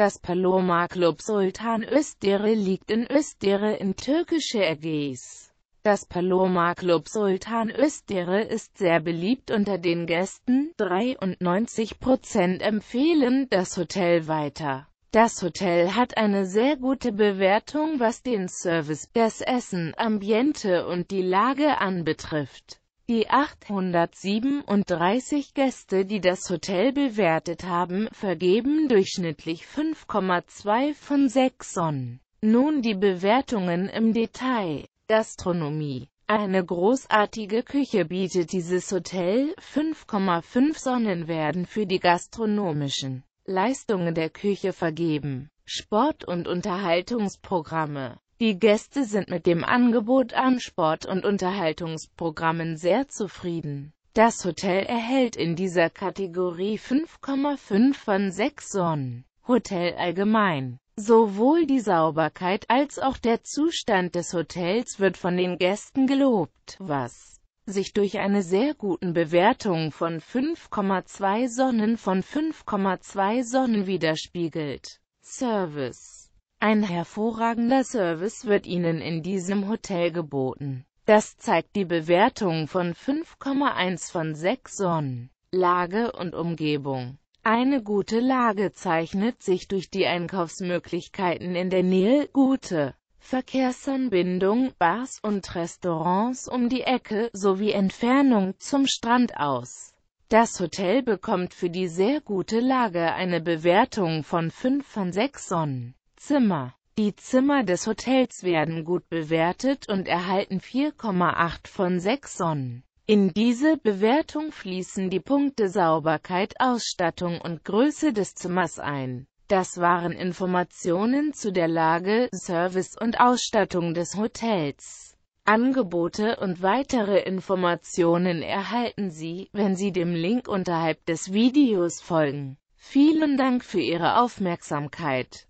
Das Paloma Club Sultan Özdere liegt in Özdere in türkische Ägäis. Das Paloma Club Sultan Özdere ist sehr beliebt unter den Gästen, 93% empfehlen das Hotel weiter. Das Hotel hat eine sehr gute Bewertung was den Service, das Essen, Ambiente und die Lage anbetrifft. Die 837 Gäste, die das Hotel bewertet haben, vergeben durchschnittlich 5,2 von 6 Sonnen. Nun die Bewertungen im Detail. Gastronomie eine großartige Küche bietet dieses Hotel, 5,5 Sonnen werden für die gastronomischen Leistungen der Küche vergeben. Sport- und Unterhaltungsprogramme die Gäste sind mit dem Angebot an Sport- und Unterhaltungsprogrammen sehr zufrieden. Das Hotel erhält in dieser Kategorie 5,5 von 6 Sonnen. Hotel allgemein. Sowohl die Sauberkeit als auch der Zustand des Hotels wird von den Gästen gelobt, was sich durch eine sehr guten Bewertung von 5,2 Sonnen von 5,2 Sonnen widerspiegelt. Service ein hervorragender Service wird Ihnen in diesem Hotel geboten. Das zeigt die Bewertung von 5,1 von 6 Sonnen. Lage und Umgebung Eine gute Lage zeichnet sich durch die Einkaufsmöglichkeiten in der Nähe, gute Verkehrsanbindung, Bars und Restaurants um die Ecke sowie Entfernung zum Strand aus. Das Hotel bekommt für die sehr gute Lage eine Bewertung von 5 von 6 Sonnen. Zimmer. Die Zimmer des Hotels werden gut bewertet und erhalten 4,8 von 6 Sonnen. In diese Bewertung fließen die Punkte Sauberkeit, Ausstattung und Größe des Zimmers ein. Das waren Informationen zu der Lage, Service und Ausstattung des Hotels. Angebote und weitere Informationen erhalten Sie, wenn Sie dem Link unterhalb des Videos folgen. Vielen Dank für Ihre Aufmerksamkeit.